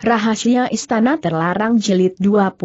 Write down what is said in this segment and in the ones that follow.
Rahasia Istana Terlarang jelit 28.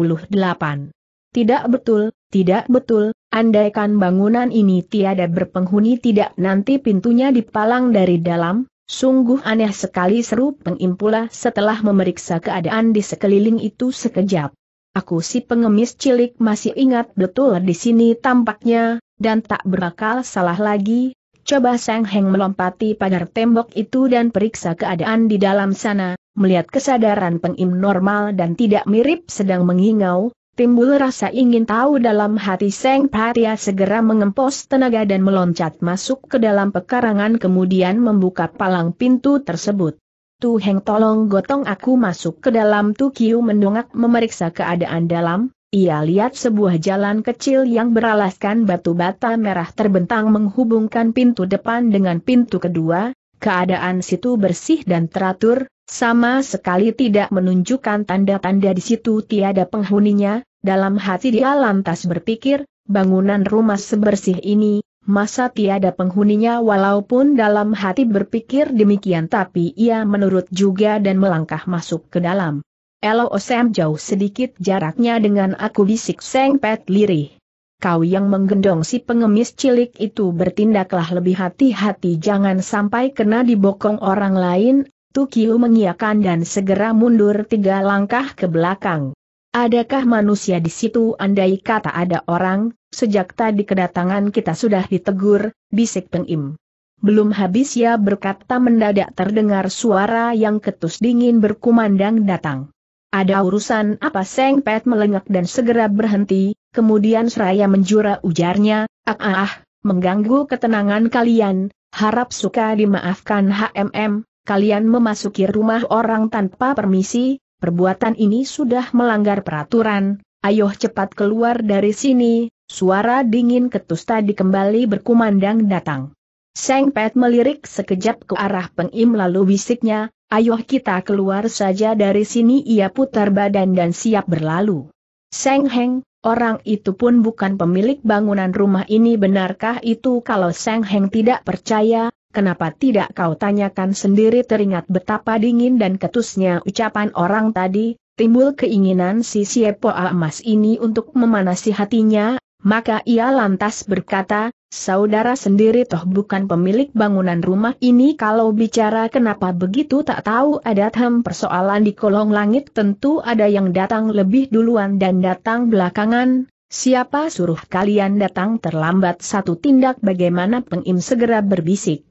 Tidak betul, tidak betul, andaikan bangunan ini tiada berpenghuni tidak nanti pintunya dipalang dari dalam, Sungguh aneh sekali seru pengimpula setelah memeriksa keadaan di sekeliling itu sekejap. Aku si pengemis cilik masih ingat betul di sini tampaknya, dan tak berakal salah lagi, coba sang Heng melompati pagar tembok itu dan periksa keadaan di dalam sana, melihat kesadaran pengim normal dan tidak mirip sedang mengingau, timbul rasa ingin tahu dalam hati Seng Patia segera mengempos tenaga dan meloncat masuk ke dalam pekarangan kemudian membuka palang pintu tersebut. Tu Heng tolong gotong aku masuk ke dalam Tu Kiu mendongak memeriksa keadaan dalam, ia lihat sebuah jalan kecil yang beralaskan batu bata merah terbentang menghubungkan pintu depan dengan pintu kedua, Keadaan situ bersih dan teratur, sama sekali tidak menunjukkan tanda-tanda di situ tiada penghuninya, dalam hati dia lantas berpikir, bangunan rumah sebersih ini, masa tiada penghuninya walaupun dalam hati berpikir demikian tapi ia menurut juga dan melangkah masuk ke dalam. Elo Osem jauh sedikit jaraknya dengan aku bisik Seng Pet Lirih kau yang menggendong si pengemis cilik itu bertindaklah lebih hati-hati jangan sampai kena dibokong orang lain, Tukiu mengiakan dan segera mundur tiga langkah ke belakang. Adakah manusia di situ andai kata ada orang, sejak tadi kedatangan kita sudah ditegur, bisik pengim. Belum habis ya berkata mendadak terdengar suara yang ketus dingin berkumandang datang. Ada urusan apa Seng Pet melengak dan segera berhenti, kemudian seraya menjura ujarnya, ah ah, ah mengganggu ketenangan kalian, harap suka dimaafkan HMM, kalian memasuki rumah orang tanpa permisi, perbuatan ini sudah melanggar peraturan, ayo cepat keluar dari sini, suara dingin ketus tadi kembali berkumandang datang. Seng Pet melirik sekejap ke arah pengim lalu bisiknya, Ayo kita keluar saja dari sini ia putar badan dan siap berlalu. Seng Heng, orang itu pun bukan pemilik bangunan rumah ini benarkah itu kalau Seng Heng tidak percaya, kenapa tidak kau tanyakan sendiri teringat betapa dingin dan ketusnya ucapan orang tadi, timbul keinginan si Siepo emas ini untuk memanasi hatinya, maka ia lantas berkata, Saudara sendiri toh bukan pemilik bangunan rumah ini kalau bicara kenapa begitu tak tahu adat ham persoalan di kolong langit tentu ada yang datang lebih duluan dan datang belakangan, siapa suruh kalian datang terlambat satu tindak bagaimana pengim segera berbisik.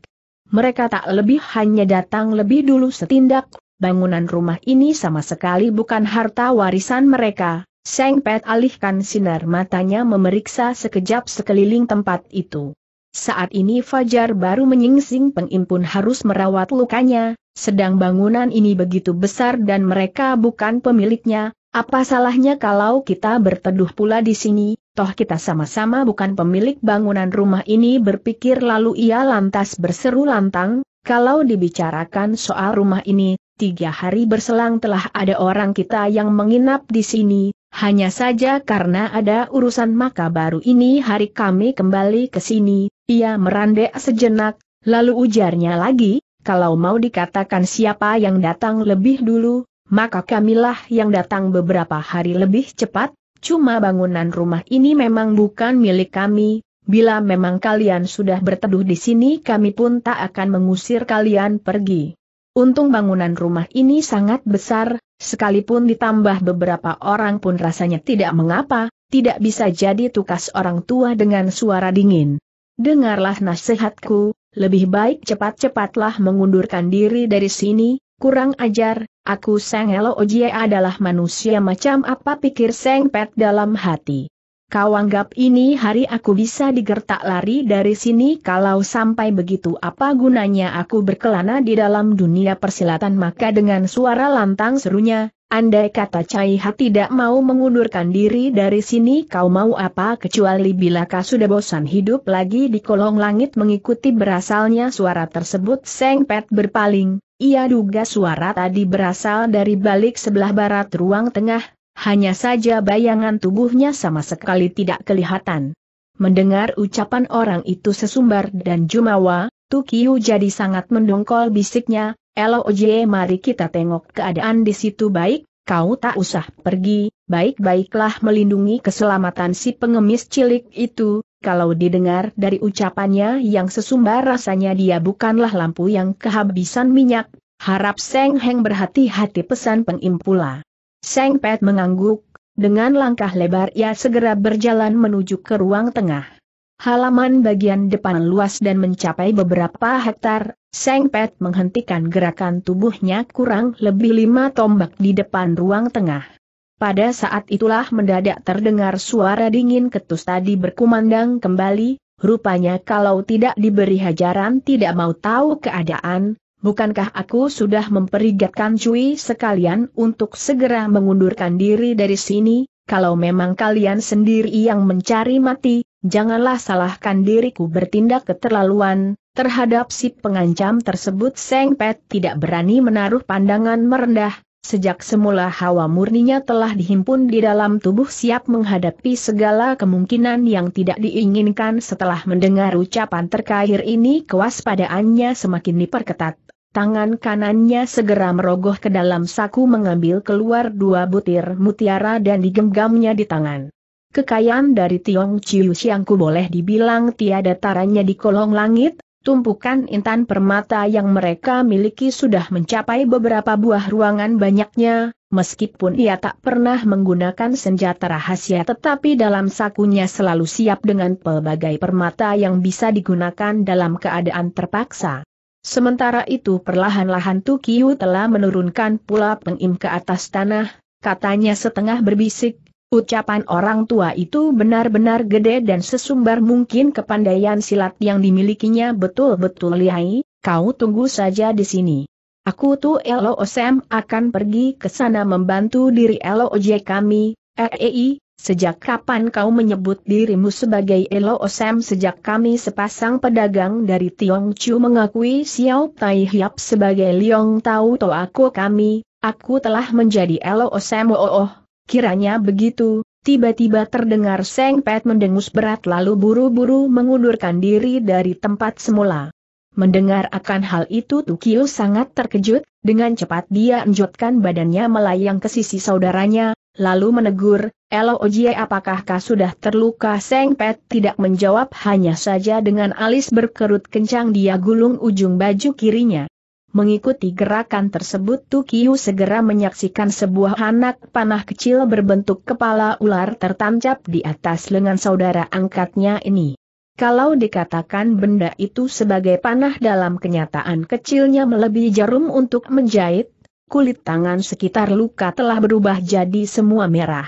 Mereka tak lebih hanya datang lebih dulu setindak, bangunan rumah ini sama sekali bukan harta warisan mereka, Seng Pet alihkan sinar matanya memeriksa sekejap sekeliling tempat itu. Saat ini Fajar baru menyingsing pengimpun harus merawat lukanya, sedang bangunan ini begitu besar dan mereka bukan pemiliknya, apa salahnya kalau kita berteduh pula di sini, toh kita sama-sama bukan pemilik bangunan rumah ini berpikir lalu ia lantas berseru lantang, kalau dibicarakan soal rumah ini, tiga hari berselang telah ada orang kita yang menginap di sini, hanya saja karena ada urusan maka baru ini hari kami kembali ke sini, ia merandek sejenak, lalu ujarnya lagi, kalau mau dikatakan siapa yang datang lebih dulu, maka kamilah yang datang beberapa hari lebih cepat, cuma bangunan rumah ini memang bukan milik kami, bila memang kalian sudah berteduh di sini kami pun tak akan mengusir kalian pergi. Untung bangunan rumah ini sangat besar, Sekalipun ditambah beberapa orang pun rasanya tidak mengapa, tidak bisa jadi tukas orang tua dengan suara dingin. Dengarlah nasihatku, lebih baik cepat-cepatlah mengundurkan diri dari sini, kurang ajar, aku Seng Elo Ojie adalah manusia macam apa pikir Seng Pet dalam hati. Kau anggap ini hari aku bisa digertak lari dari sini kalau sampai begitu apa gunanya aku berkelana di dalam dunia persilatan maka dengan suara lantang serunya, andai kata Caiha tidak mau mengundurkan diri dari sini kau mau apa kecuali bila kau sudah bosan hidup lagi di kolong langit mengikuti berasalnya suara tersebut Seng Pet berpaling, ia duga suara tadi berasal dari balik sebelah barat ruang tengah, hanya saja bayangan tubuhnya sama sekali tidak kelihatan. Mendengar ucapan orang itu sesumbar dan jumawa, Tukiu jadi sangat mendongkol bisiknya, Elo Oje mari kita tengok keadaan di situ baik, kau tak usah pergi, baik-baiklah melindungi keselamatan si pengemis cilik itu, kalau didengar dari ucapannya yang sesumbar rasanya dia bukanlah lampu yang kehabisan minyak, harap Seng Heng berhati-hati pesan pengimpula. Seng Pet mengangguk, dengan langkah lebar ia segera berjalan menuju ke ruang tengah. Halaman bagian depan luas dan mencapai beberapa hektar, Seng Pet menghentikan gerakan tubuhnya kurang lebih lima tombak di depan ruang tengah. Pada saat itulah mendadak terdengar suara dingin ketus tadi berkumandang kembali, rupanya kalau tidak diberi hajaran tidak mau tahu keadaan, bukankah aku sudah memperingatkan Cui sekalian untuk segera mengundurkan diri dari sini, kalau memang kalian sendiri yang mencari mati, janganlah salahkan diriku bertindak keterlaluan, terhadap si pengancam tersebut Seng Pet tidak berani menaruh pandangan merendah, sejak semula hawa murninya telah dihimpun di dalam tubuh siap menghadapi segala kemungkinan yang tidak diinginkan setelah mendengar ucapan terakhir ini kewaspadaannya semakin diperketat. Tangan kanannya segera merogoh ke dalam saku mengambil keluar dua butir mutiara dan digenggamnya di tangan. Kekayaan dari Tiong Chiu Siangku boleh dibilang tiada taranya di kolong langit, tumpukan intan permata yang mereka miliki sudah mencapai beberapa buah ruangan banyaknya, meskipun ia tak pernah menggunakan senjata rahasia tetapi dalam sakunya selalu siap dengan pelbagai permata yang bisa digunakan dalam keadaan terpaksa. Sementara itu perlahan-lahan Tukiu telah menurunkan pula pengim ke atas tanah, katanya setengah berbisik, ucapan orang tua itu benar-benar gede dan sesumbar mungkin kepandaian silat yang dimilikinya betul-betul lihai, kau tunggu saja di sini. Aku tu Elo Osem akan pergi ke sana membantu diri Elo Oje kami, EEI, Sejak kapan kau menyebut dirimu sebagai Elo Osem sejak kami sepasang pedagang dari Tiong Chu mengakui Xiao Tai Hiap sebagai Liong Tau To aku kami, aku telah menjadi Elo Osem oh, oh. Kiranya begitu, tiba-tiba terdengar Seng Pet mendengus berat lalu buru-buru mengundurkan diri dari tempat semula. Mendengar akan hal itu Tukiu sangat terkejut, dengan cepat dia enjotkan badannya melayang ke sisi saudaranya, lalu menegur, Elo Ojie apakah kau sudah terluka Seng Pet tidak menjawab hanya saja dengan alis berkerut kencang dia gulung ujung baju kirinya. Mengikuti gerakan tersebut Tukiu segera menyaksikan sebuah anak panah kecil berbentuk kepala ular tertancap di atas lengan saudara angkatnya ini. Kalau dikatakan benda itu sebagai panah dalam kenyataan kecilnya melebihi jarum untuk menjahit, kulit tangan sekitar luka telah berubah jadi semua merah.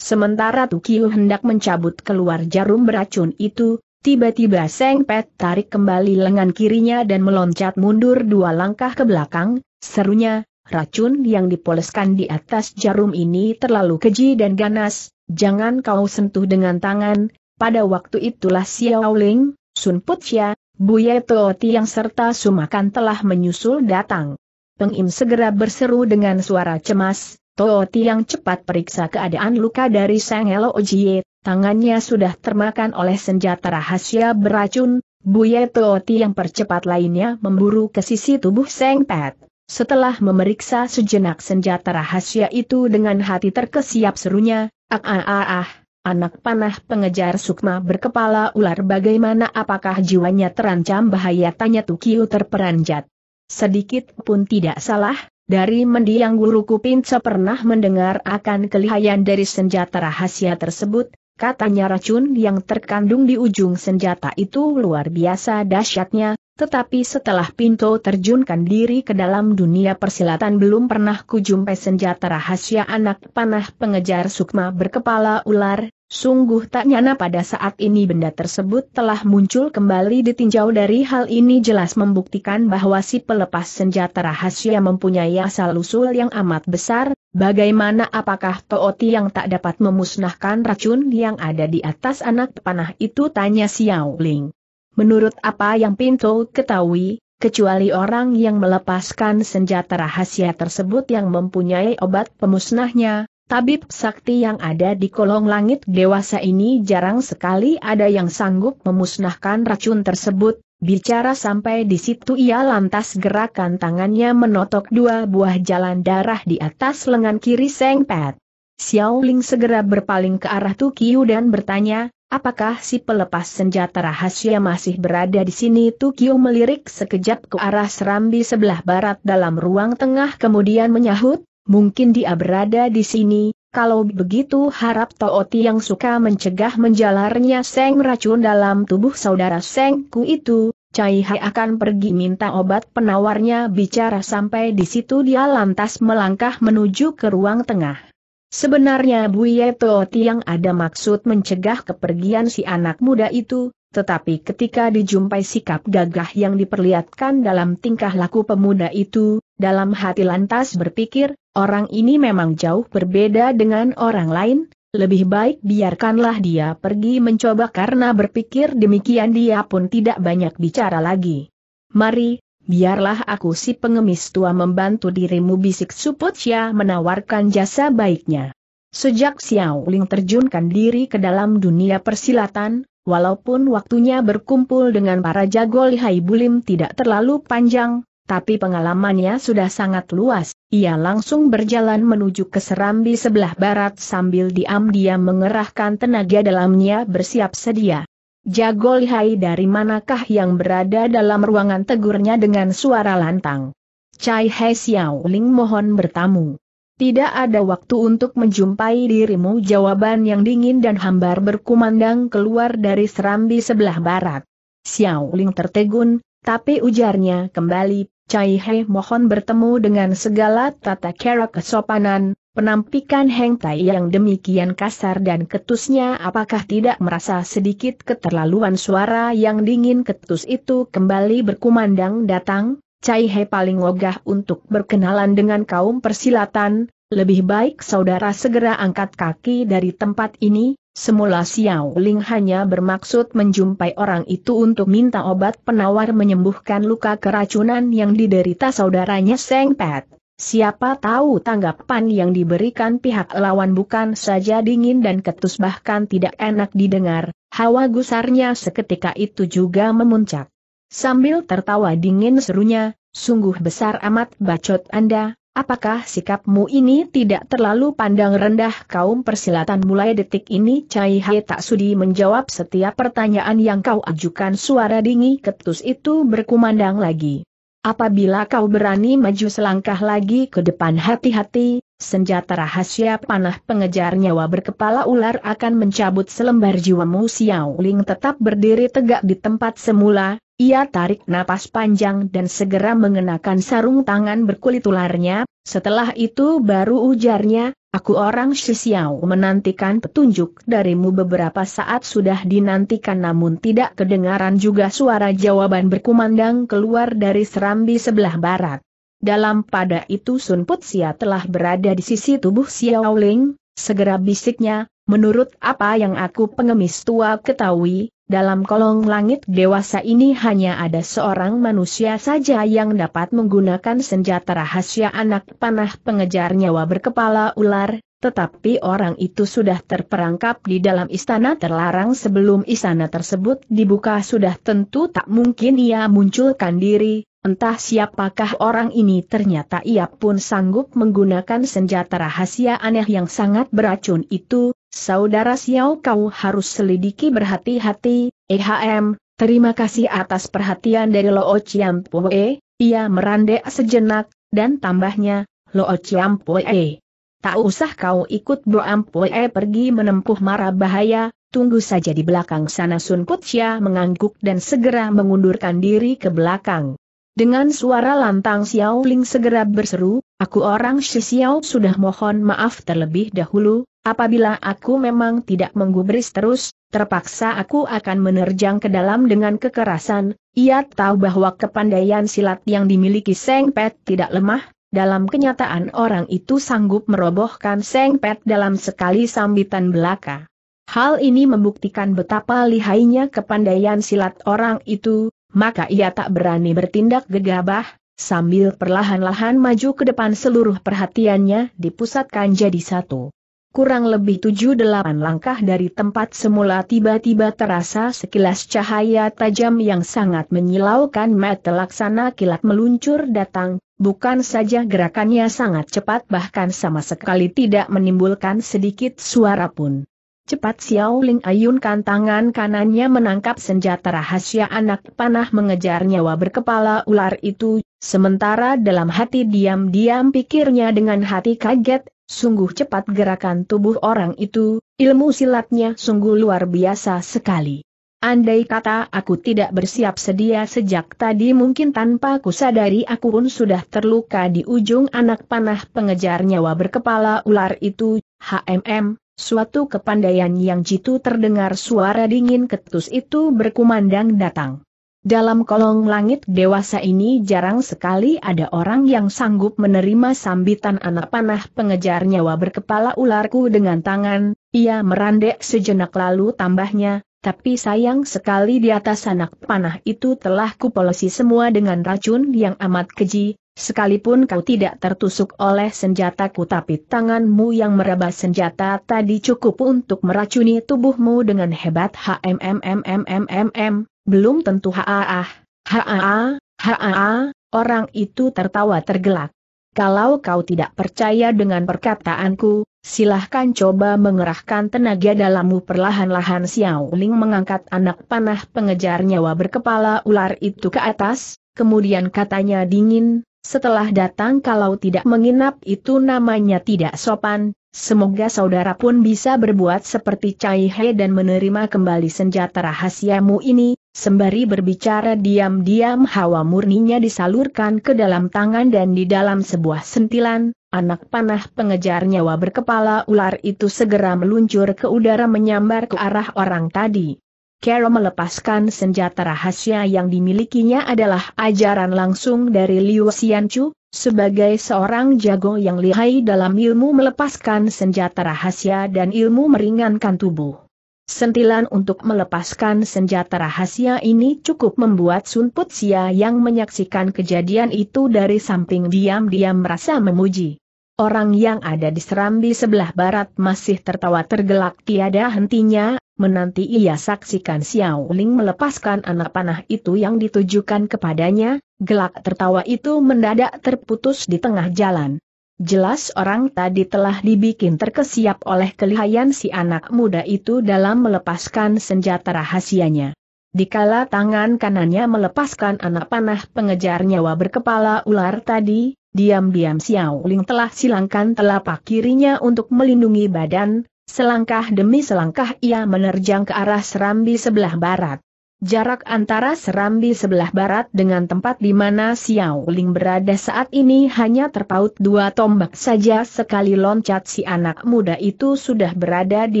Sementara Tukiu hendak mencabut keluar jarum beracun itu, tiba-tiba Seng Pet tarik kembali lengan kirinya dan meloncat mundur dua langkah ke belakang, serunya, racun yang dipoleskan di atas jarum ini terlalu keji dan ganas, jangan kau sentuh dengan tangan, pada waktu itulah Xiao Ling, Sun Putia, Buye Tooti yang serta Sumakan telah menyusul datang. Pengim segera berseru dengan suara cemas, Toh yang cepat periksa keadaan luka dari Sang Elo Ojie, tangannya sudah termakan oleh senjata rahasia beracun, Buye Toh yang percepat lainnya memburu ke sisi tubuh Sang Pet. Setelah memeriksa sejenak senjata rahasia itu dengan hati terkesiap serunya, ah ah ah ah, anak panah pengejar sukma berkepala ular bagaimana apakah jiwanya terancam bahaya tanya Tukiu terperanjat. Sedikit pun tidak salah, dari mendiang guruku Pinca pernah mendengar akan kelihayan dari senjata rahasia tersebut, katanya racun yang terkandung di ujung senjata itu luar biasa dahsyatnya, tetapi setelah Pinto terjunkan diri ke dalam dunia persilatan belum pernah kujumpai senjata rahasia anak panah pengejar sukma berkepala ular, Sungguh tak nyana pada saat ini benda tersebut telah muncul kembali ditinjau dari hal ini jelas membuktikan bahwa si pelepas senjata rahasia mempunyai asal-usul yang amat besar, bagaimana apakah Tooti yang tak dapat memusnahkan racun yang ada di atas anak panah itu tanya Xiao Ling. Menurut apa yang Pinto ketahui, kecuali orang yang melepaskan senjata rahasia tersebut yang mempunyai obat pemusnahnya, Tabib sakti yang ada di kolong langit dewasa ini jarang sekali ada yang sanggup memusnahkan racun tersebut, bicara sampai di situ ia lantas gerakan tangannya menotok dua buah jalan darah di atas lengan kiri Seng Pet. Xiao Ling segera berpaling ke arah Tukiu dan bertanya, apakah si pelepas senjata rahasia masih berada di sini Tukiu melirik sekejap ke arah serambi sebelah barat dalam ruang tengah kemudian menyahut, Mungkin dia berada di sini, kalau begitu harap Tooti yang suka mencegah menjalarnya seng racun dalam tubuh saudara Sengku itu, Cai Hai akan pergi minta obat penawarnya bicara sampai di situ dia lantas melangkah menuju ke ruang tengah. Sebenarnya Buye Tooti yang ada maksud mencegah kepergian si anak muda itu, tetapi ketika dijumpai sikap gagah yang diperlihatkan dalam tingkah laku pemuda itu, dalam hati lantas berpikir, Orang ini memang jauh berbeda dengan orang lain, lebih baik biarkanlah dia pergi mencoba karena berpikir demikian dia pun tidak banyak bicara lagi. Mari, biarlah aku si pengemis tua membantu dirimu bisik ya menawarkan jasa baiknya. Sejak Xiao Ling terjunkan diri ke dalam dunia persilatan, walaupun waktunya berkumpul dengan para jago lihai bulim tidak terlalu panjang, tapi pengalamannya sudah sangat luas, ia langsung berjalan menuju ke Serambi sebelah barat sambil diam-diam mengerahkan tenaga dalamnya bersiap sedia. Jago lihai dari manakah yang berada dalam ruangan tegurnya dengan suara lantang. Cai Hei Xiao Ling mohon bertamu. Tidak ada waktu untuk menjumpai dirimu jawaban yang dingin dan hambar berkumandang keluar dari serambi sebelah barat. Xiao Ling tertegun, tapi ujarnya kembali, Cai He mohon bertemu dengan segala tata cara kesopanan, penampikan Heng Tai yang demikian kasar dan ketusnya apakah tidak merasa sedikit keterlaluan suara yang dingin ketus itu kembali berkumandang datang, Cai He paling ogah untuk berkenalan dengan kaum persilatan, lebih baik saudara segera angkat kaki dari tempat ini, semula Xiao Ling hanya bermaksud menjumpai orang itu untuk minta obat penawar menyembuhkan luka keracunan yang diderita saudaranya Seng Pet. Siapa tahu tanggapan yang diberikan pihak lawan bukan saja dingin dan ketus bahkan tidak enak didengar, hawa gusarnya seketika itu juga memuncak. Sambil tertawa dingin serunya, sungguh besar amat bacot Anda, Apakah sikapmu ini tidak terlalu pandang rendah kaum persilatan mulai detik ini? Cai Hai tak sudi menjawab setiap pertanyaan yang kau ajukan suara dingin ketus itu berkumandang lagi. Apabila kau berani maju selangkah lagi ke depan hati-hati, Senjata rahasia panah pengejar nyawa berkepala ular akan mencabut selembar jiwamu Xiao Ling tetap berdiri tegak di tempat semula, ia tarik napas panjang dan segera mengenakan sarung tangan berkulit ularnya, setelah itu baru ujarnya, aku orang Shi Xiao menantikan petunjuk darimu beberapa saat sudah dinantikan namun tidak kedengaran juga suara jawaban berkumandang keluar dari serambi sebelah barat. Dalam pada itu Sun Sia telah berada di sisi tubuh Xiao Ling, segera bisiknya, menurut apa yang aku pengemis tua ketahui, dalam kolong langit dewasa ini hanya ada seorang manusia saja yang dapat menggunakan senjata rahasia anak panah pengejar nyawa berkepala ular, tetapi orang itu sudah terperangkap di dalam istana terlarang sebelum istana tersebut dibuka sudah tentu tak mungkin ia munculkan diri, entah siapakah orang ini ternyata ia pun sanggup menggunakan senjata rahasia aneh yang sangat beracun itu, Saudara Xiao kau harus selidiki berhati-hati, EHM, terima kasih atas perhatian dari Lo Loo Chiam Pue, ia merandek sejenak, dan tambahnya, Lo Loo Chiam Pue. Tak usah kau ikut Boam pergi menempuh mara bahaya, tunggu saja di belakang sana Sun Putia mengangguk dan segera mengundurkan diri ke belakang. Dengan suara lantang Xiao Ling segera berseru, aku orang Shi Xiao sudah mohon maaf terlebih dahulu, apabila aku memang tidak menggubris terus, terpaksa aku akan menerjang ke dalam dengan kekerasan, ia tahu bahwa kepandaian silat yang dimiliki Seng Pet tidak lemah, dalam kenyataan orang itu sanggup merobohkan Seng Pet dalam sekali sambitan belaka. Hal ini membuktikan betapa lihainya kepandaian silat orang itu, maka ia tak berani bertindak gegabah, sambil perlahan-lahan maju ke depan seluruh perhatiannya dipusatkan jadi satu. Kurang lebih tujuh delapan langkah dari tempat semula tiba-tiba terasa sekilas cahaya tajam yang sangat menyilaukan mata laksana kilat meluncur datang, bukan saja gerakannya sangat cepat bahkan sama sekali tidak menimbulkan sedikit suara pun. Cepat Xiao Ling ayunkan tangan kanannya menangkap senjata rahasia anak panah mengejar nyawa berkepala ular itu, sementara dalam hati diam-diam pikirnya dengan hati kaget, sungguh cepat gerakan tubuh orang itu, ilmu silatnya sungguh luar biasa sekali. Andai kata aku tidak bersiap sedia sejak tadi mungkin tanpa ku sadari aku pun sudah terluka di ujung anak panah pengejar nyawa berkepala ular itu, HMM, suatu kepandaian yang jitu terdengar suara dingin ketus itu berkumandang datang. Dalam kolong langit dewasa ini jarang sekali ada orang yang sanggup menerima sambitan anak panah pengejar nyawa berkepala ularku dengan tangan, ia merandek sejenak lalu tambahnya, tapi sayang sekali di atas anak panah itu telah kupolosi semua dengan racun yang amat keji, sekalipun kau tidak tertusuk oleh senjataku tapi tanganmu yang meraba senjata tadi cukup untuk meracuni tubuhmu dengan hebat HMMMMMMM, belum tentu haah, haah, haah, orang itu tertawa tergelak. Kalau kau tidak percaya dengan perkataanku, silahkan coba mengerahkan tenaga dalammu perlahan-lahan Xiao Ling mengangkat anak panah pengejar nyawa berkepala ular itu ke atas, kemudian katanya dingin, setelah datang kalau tidak menginap itu namanya tidak sopan, semoga saudara pun bisa berbuat seperti Cai He dan menerima kembali senjata rahasiamu ini, Sembari berbicara diam-diam hawa murninya disalurkan ke dalam tangan dan di dalam sebuah sentilan, anak panah pengejar nyawa berkepala ular itu segera meluncur ke udara menyambar ke arah orang tadi. Kero melepaskan senjata rahasia yang dimilikinya adalah ajaran langsung dari Liu Xianchu, sebagai seorang jago yang lihai dalam ilmu melepaskan senjata rahasia dan ilmu meringankan tubuh. Sentilan untuk melepaskan senjata rahasia ini cukup membuat Sun Putsia yang menyaksikan kejadian itu dari samping diam-diam merasa memuji. Orang yang ada di serambi sebelah barat masih tertawa tergelak tiada hentinya, menanti ia saksikan Xiao Ling melepaskan anak panah itu yang ditujukan kepadanya, gelak tertawa itu mendadak terputus di tengah jalan. Jelas orang tadi telah dibikin terkesiap oleh kelihayan si anak muda itu dalam melepaskan senjata rahasianya. Dikala tangan kanannya melepaskan anak panah pengejar nyawa berkepala ular tadi, diam-diam Xiao Ling telah silangkan telapak kirinya untuk melindungi badan, selangkah demi selangkah ia menerjang ke arah serambi sebelah barat. Jarak antara serambi sebelah barat dengan tempat di mana Xiao Ling berada saat ini hanya terpaut dua tombak saja sekali loncat si anak muda itu sudah berada di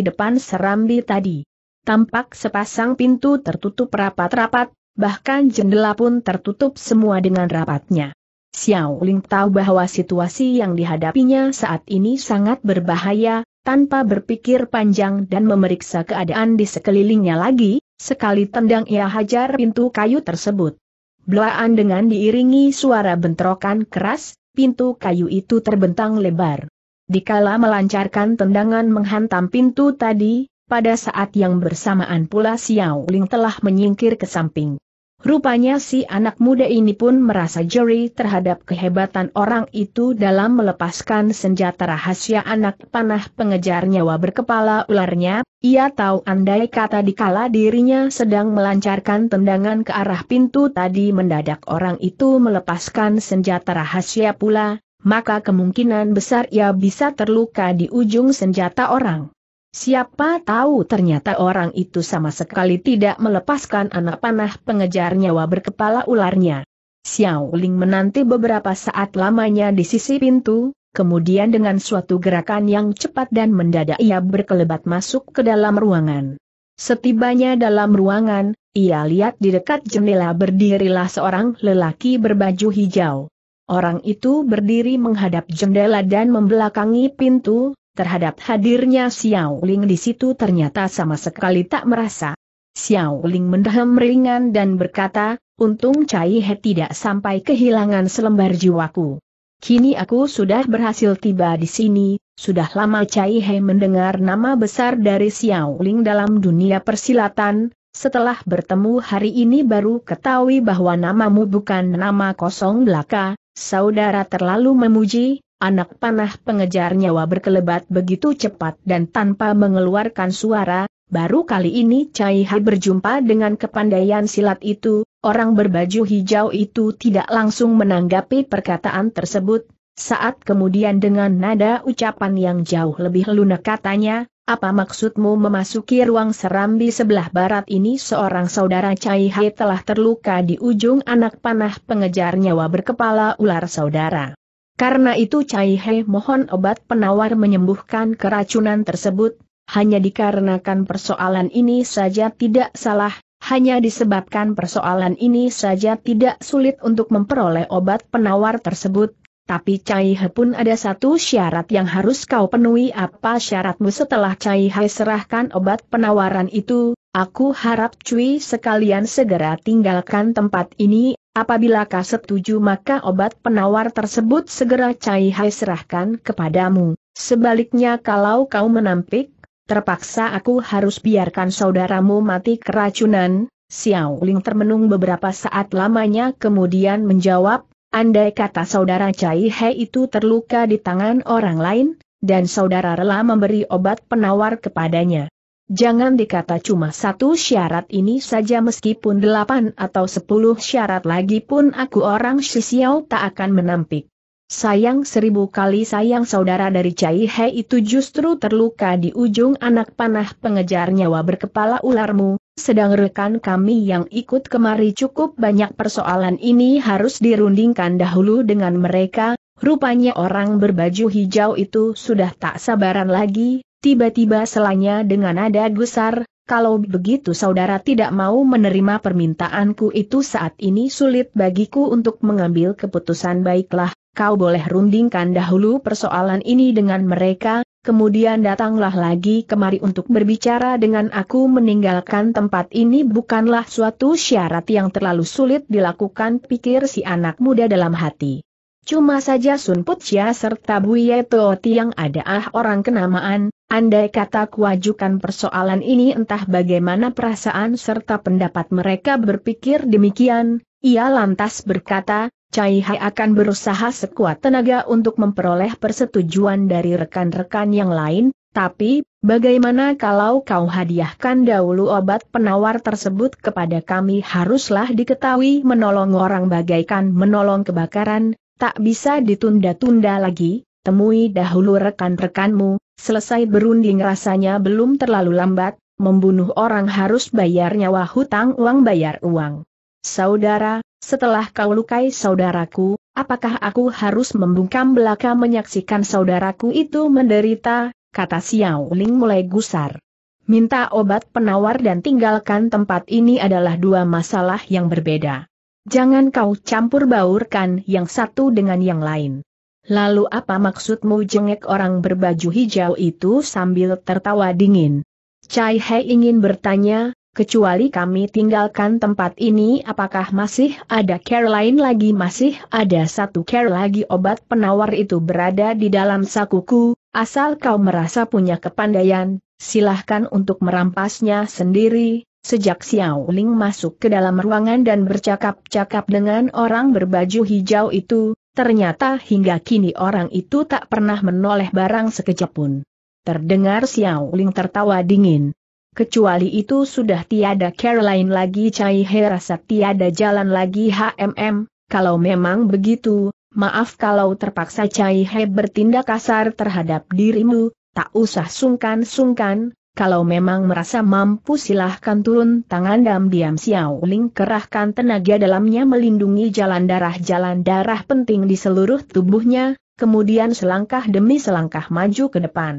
depan serambi tadi. Tampak sepasang pintu tertutup rapat-rapat, bahkan jendela pun tertutup semua dengan rapatnya. Xiao Ling tahu bahwa situasi yang dihadapinya saat ini sangat berbahaya, tanpa berpikir panjang dan memeriksa keadaan di sekelilingnya lagi, sekali tendang ia hajar pintu kayu tersebut. Belaan dengan diiringi suara bentrokan keras, pintu kayu itu terbentang lebar. Dikala melancarkan tendangan menghantam pintu tadi, pada saat yang bersamaan pula Xiao Ling telah menyingkir ke samping. Rupanya si anak muda ini pun merasa jeri terhadap kehebatan orang itu dalam melepaskan senjata rahasia anak panah pengejar nyawa berkepala ularnya, ia tahu andai kata dikala dirinya sedang melancarkan tendangan ke arah pintu tadi mendadak orang itu melepaskan senjata rahasia pula, maka kemungkinan besar ia bisa terluka di ujung senjata orang. Siapa tahu ternyata orang itu sama sekali tidak melepaskan anak panah pengejar nyawa berkepala ularnya. Xiao Ling menanti beberapa saat lamanya di sisi pintu, kemudian dengan suatu gerakan yang cepat dan mendadak ia berkelebat masuk ke dalam ruangan. Setibanya dalam ruangan, ia lihat di dekat jendela berdirilah seorang lelaki berbaju hijau. Orang itu berdiri menghadap jendela dan membelakangi pintu, terhadap hadirnya Xiao Ling di situ ternyata sama sekali tak merasa. Xiao Ling mendaham ringan dan berkata, untung Cai He tidak sampai kehilangan selembar jiwaku. Kini aku sudah berhasil tiba di sini, sudah lama Cai He mendengar nama besar dari Xiao Ling dalam dunia persilatan, setelah bertemu hari ini baru ketahui bahwa namamu bukan nama kosong belaka, saudara terlalu memuji, Anak panah pengejar nyawa berkelebat begitu cepat dan tanpa mengeluarkan suara, baru kali ini Cai Hai berjumpa dengan kepandaian silat itu, orang berbaju hijau itu tidak langsung menanggapi perkataan tersebut, saat kemudian dengan nada ucapan yang jauh lebih lunak katanya, apa maksudmu memasuki ruang serambi sebelah barat ini seorang saudara Cai Hai telah terluka di ujung anak panah pengejar nyawa berkepala ular saudara. Karena itu Cai He mohon obat penawar menyembuhkan keracunan tersebut, hanya dikarenakan persoalan ini saja tidak salah, hanya disebabkan persoalan ini saja tidak sulit untuk memperoleh obat penawar tersebut. Tapi Cai He pun ada satu syarat yang harus kau penuhi apa syaratmu setelah Cai He serahkan obat penawaran itu, aku harap Cui sekalian segera tinggalkan tempat ini, Apabila kau setuju maka obat penawar tersebut segera Cai Hai serahkan kepadamu. Sebaliknya kalau kau menampik, terpaksa aku harus biarkan saudaramu mati keracunan. Xiao Ling termenung beberapa saat lamanya kemudian menjawab, andai kata saudara Cai Hai itu terluka di tangan orang lain, dan saudara rela memberi obat penawar kepadanya. Jangan dikata cuma satu syarat ini saja meskipun delapan atau sepuluh syarat lagi pun aku orang Shisiao tak akan menampik. Sayang seribu kali sayang saudara dari Cai He itu justru terluka di ujung anak panah pengejar nyawa berkepala ularmu, sedang rekan kami yang ikut kemari cukup banyak persoalan ini harus dirundingkan dahulu dengan mereka, rupanya orang berbaju hijau itu sudah tak sabaran lagi, Tiba-tiba selanya dengan nada gusar, kalau begitu saudara tidak mau menerima permintaanku itu saat ini sulit bagiku untuk mengambil keputusan baiklah, kau boleh rundingkan dahulu persoalan ini dengan mereka, kemudian datanglah lagi kemari untuk berbicara dengan aku meninggalkan tempat ini bukanlah suatu syarat yang terlalu sulit dilakukan pikir si anak muda dalam hati. Cuma saja Sun Chia serta Buye tiang ada ah orang kenamaan, andai kata kuajukan persoalan ini entah bagaimana perasaan serta pendapat mereka berpikir demikian, ia lantas berkata, Cai Hai akan berusaha sekuat tenaga untuk memperoleh persetujuan dari rekan-rekan yang lain, tapi, bagaimana kalau kau hadiahkan dahulu obat penawar tersebut kepada kami haruslah diketahui menolong orang bagaikan menolong kebakaran, Tak bisa ditunda-tunda lagi, temui dahulu rekan-rekanmu, selesai berunding rasanya belum terlalu lambat, membunuh orang harus bayar nyawa hutang uang bayar uang. Saudara, setelah kau lukai saudaraku, apakah aku harus membungkam belaka menyaksikan saudaraku itu menderita, kata Xiao Ling mulai gusar. Minta obat penawar dan tinggalkan tempat ini adalah dua masalah yang berbeda. Jangan kau campur baurkan yang satu dengan yang lain. Lalu apa maksudmu jengek orang berbaju hijau itu sambil tertawa dingin? Chai Hei ingin bertanya, kecuali kami tinggalkan tempat ini apakah masih ada care lain lagi masih ada satu care lagi obat penawar itu berada di dalam sakuku, asal kau merasa punya kepandaian, silahkan untuk merampasnya sendiri, Sejak Xiao Ling masuk ke dalam ruangan dan bercakap-cakap dengan orang berbaju hijau itu, ternyata hingga kini orang itu tak pernah menoleh barang sekejap pun. Terdengar Xiao Ling tertawa dingin. Kecuali itu sudah tiada Caroline lagi Cai He rasa tiada jalan lagi HMM, kalau memang begitu, maaf kalau terpaksa Cai He bertindak kasar terhadap dirimu, tak usah sungkan-sungkan, kalau memang merasa mampu silahkan turun tangan diam-diam Xiao Ling kerahkan tenaga dalamnya melindungi jalan darah-jalan darah penting di seluruh tubuhnya, kemudian selangkah demi selangkah maju ke depan.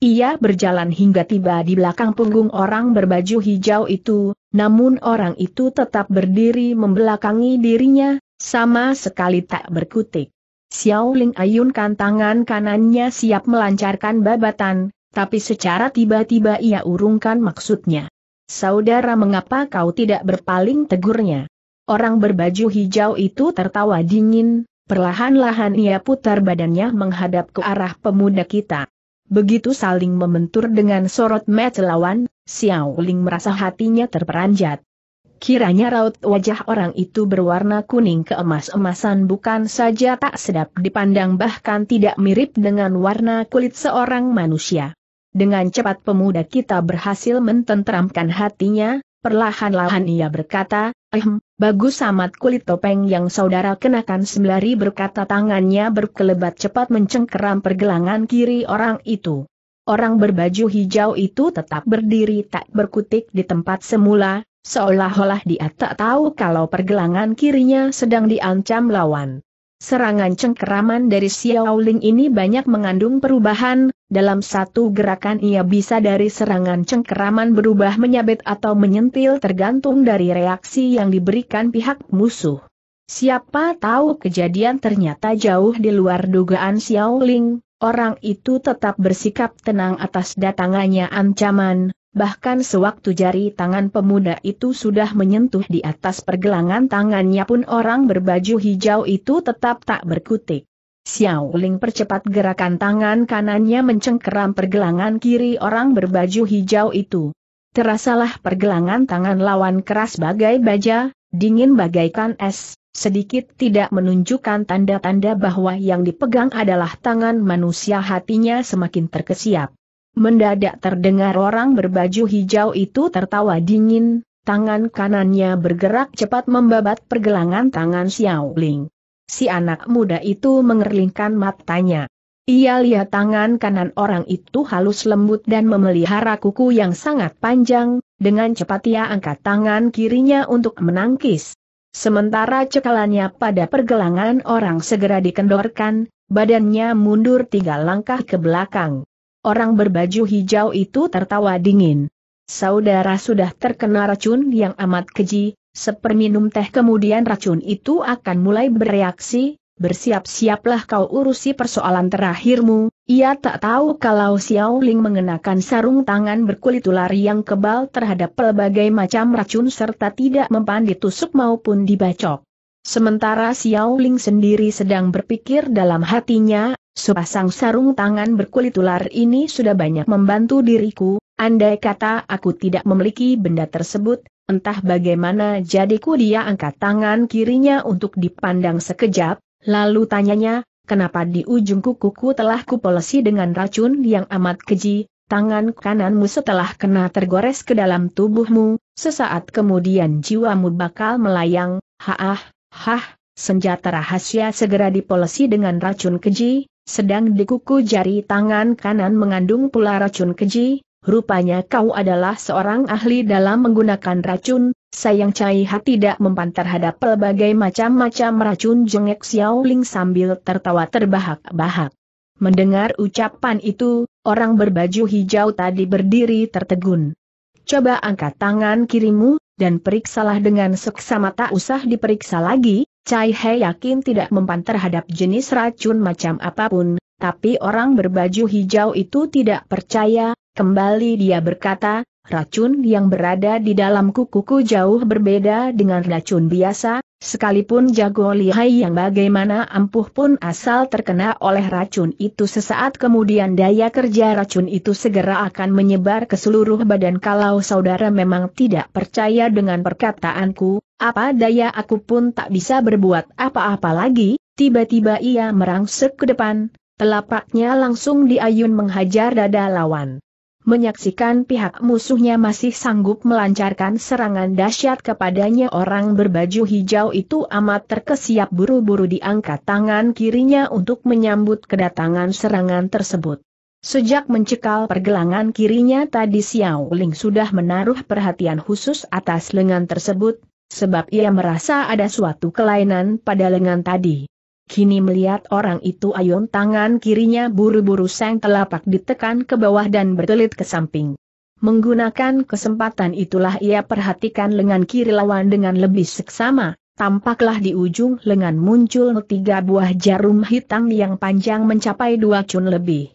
Ia berjalan hingga tiba di belakang punggung orang berbaju hijau itu, namun orang itu tetap berdiri membelakangi dirinya, sama sekali tak berkutik. Xiao Ling ayunkan tangan kanannya siap melancarkan babatan, tapi secara tiba-tiba ia urungkan maksudnya. Saudara mengapa kau tidak berpaling tegurnya? Orang berbaju hijau itu tertawa dingin, perlahan-lahan ia putar badannya menghadap ke arah pemuda kita. Begitu saling membentur dengan sorot mata lawan, Xiao Ling merasa hatinya terperanjat. Kiranya raut wajah orang itu berwarna kuning keemas-emasan bukan saja tak sedap dipandang bahkan tidak mirip dengan warna kulit seorang manusia. Dengan cepat pemuda kita berhasil mententeramkan hatinya, perlahan-lahan ia berkata, Ehm, bagus amat kulit topeng yang saudara kenakan sembari berkata tangannya berkelebat cepat mencengkeram pergelangan kiri orang itu. Orang berbaju hijau itu tetap berdiri tak berkutik di tempat semula, seolah-olah dia tak tahu kalau pergelangan kirinya sedang diancam lawan. Serangan cengkeraman dari Xiao Ling ini banyak mengandung perubahan, dalam satu gerakan ia bisa dari serangan cengkeraman berubah menyabet atau menyentil tergantung dari reaksi yang diberikan pihak musuh. Siapa tahu kejadian ternyata jauh di luar dugaan Xiao Ling. orang itu tetap bersikap tenang atas datangannya ancaman, bahkan sewaktu jari tangan pemuda itu sudah menyentuh di atas pergelangan tangannya pun orang berbaju hijau itu tetap tak berkutik. Xiao Ling percepat gerakan tangan kanannya mencengkeram pergelangan kiri orang berbaju hijau itu. Terasalah pergelangan tangan lawan keras bagai baja, dingin bagaikan es, sedikit tidak menunjukkan tanda-tanda bahwa yang dipegang adalah tangan manusia hatinya semakin terkesiap. Mendadak terdengar orang berbaju hijau itu tertawa dingin, tangan kanannya bergerak cepat membabat pergelangan tangan Xiao Ling. Si anak muda itu mengerlingkan matanya. Ia lihat tangan kanan orang itu halus lembut dan memelihara kuku yang sangat panjang, dengan cepat ia angkat tangan kirinya untuk menangkis. Sementara cekalannya pada pergelangan orang segera dikendorkan, badannya mundur tiga langkah ke belakang. Orang berbaju hijau itu tertawa dingin. Saudara sudah terkena racun yang amat keji, seperminum teh kemudian racun itu akan mulai bereaksi, bersiap-siaplah kau urusi persoalan terakhirmu, ia tak tahu kalau Xiao Ling mengenakan sarung tangan berkulit ular yang kebal terhadap pelbagai macam racun serta tidak mempan ditusuk maupun dibacok. Sementara Xiao Ling sendiri sedang berpikir dalam hatinya, Sepasang sarung tangan berkulit ular ini sudah banyak membantu diriku, andai kata aku tidak memiliki benda tersebut, entah bagaimana jadiku dia angkat tangan kirinya untuk dipandang sekejap, lalu tanyanya, kenapa di ujung kukuku telah kupolesi dengan racun yang amat keji, tangan kananmu setelah kena tergores ke dalam tubuhmu, sesaat kemudian jiwamu bakal melayang, haah, hah, senjata rahasia segera dipolesi dengan racun keji, sedang di kuku jari tangan kanan mengandung pula racun keji, rupanya kau adalah seorang ahli dalam menggunakan racun, sayang Cai Ha tidak mempan terhadap pelbagai macam-macam racun jengek Xiao Ling sambil tertawa terbahak-bahak. Mendengar ucapan itu, orang berbaju hijau tadi berdiri tertegun. Coba angkat tangan kirimu, dan periksalah dengan seksama tak usah diperiksa lagi, Cai He yakin tidak mempan terhadap jenis racun macam apapun, tapi orang berbaju hijau itu tidak percaya, kembali dia berkata, racun yang berada di dalam kukuku jauh berbeda dengan racun biasa, Sekalipun jago lihai yang bagaimana ampuh pun asal terkena oleh racun itu sesaat kemudian daya kerja racun itu segera akan menyebar ke seluruh badan kalau saudara memang tidak percaya dengan perkataanku, apa daya aku pun tak bisa berbuat apa-apa lagi, tiba-tiba ia merangsek ke depan, telapaknya langsung diayun menghajar dada lawan menyaksikan pihak musuhnya masih sanggup melancarkan serangan dahsyat kepadanya orang berbaju hijau itu amat terkesiap buru-buru diangkat tangan kirinya untuk menyambut kedatangan serangan tersebut. Sejak mencekal pergelangan kirinya tadi Xiao Ling sudah menaruh perhatian khusus atas lengan tersebut, sebab ia merasa ada suatu kelainan pada lengan tadi. Kini melihat orang itu ayun tangan kirinya buru-buru sang telapak ditekan ke bawah dan bertelit ke samping. Menggunakan kesempatan itulah ia perhatikan lengan kiri lawan dengan lebih seksama, tampaklah di ujung lengan muncul tiga buah jarum hitam yang panjang mencapai dua cun lebih.